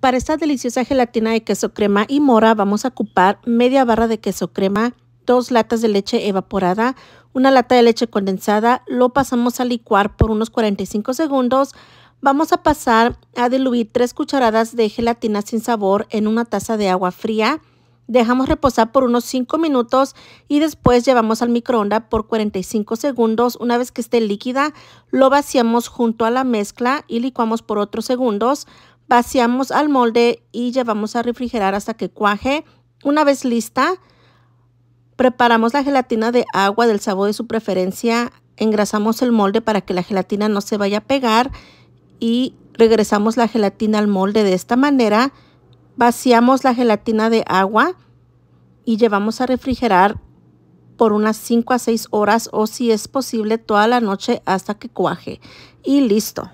Para esta deliciosa gelatina de queso crema y mora vamos a ocupar media barra de queso crema, dos latas de leche evaporada, una lata de leche condensada, lo pasamos a licuar por unos 45 segundos. Vamos a pasar a diluir tres cucharadas de gelatina sin sabor en una taza de agua fría. Dejamos reposar por unos 5 minutos y después llevamos al microondas por 45 segundos. Una vez que esté líquida, lo vaciamos junto a la mezcla y licuamos por otros segundos vaciamos al molde y llevamos a refrigerar hasta que cuaje. Una vez lista, preparamos la gelatina de agua del sabor de su preferencia, engrasamos el molde para que la gelatina no se vaya a pegar y regresamos la gelatina al molde de esta manera. Vaciamos la gelatina de agua y llevamos a refrigerar por unas 5 a 6 horas o si es posible toda la noche hasta que cuaje. Y listo.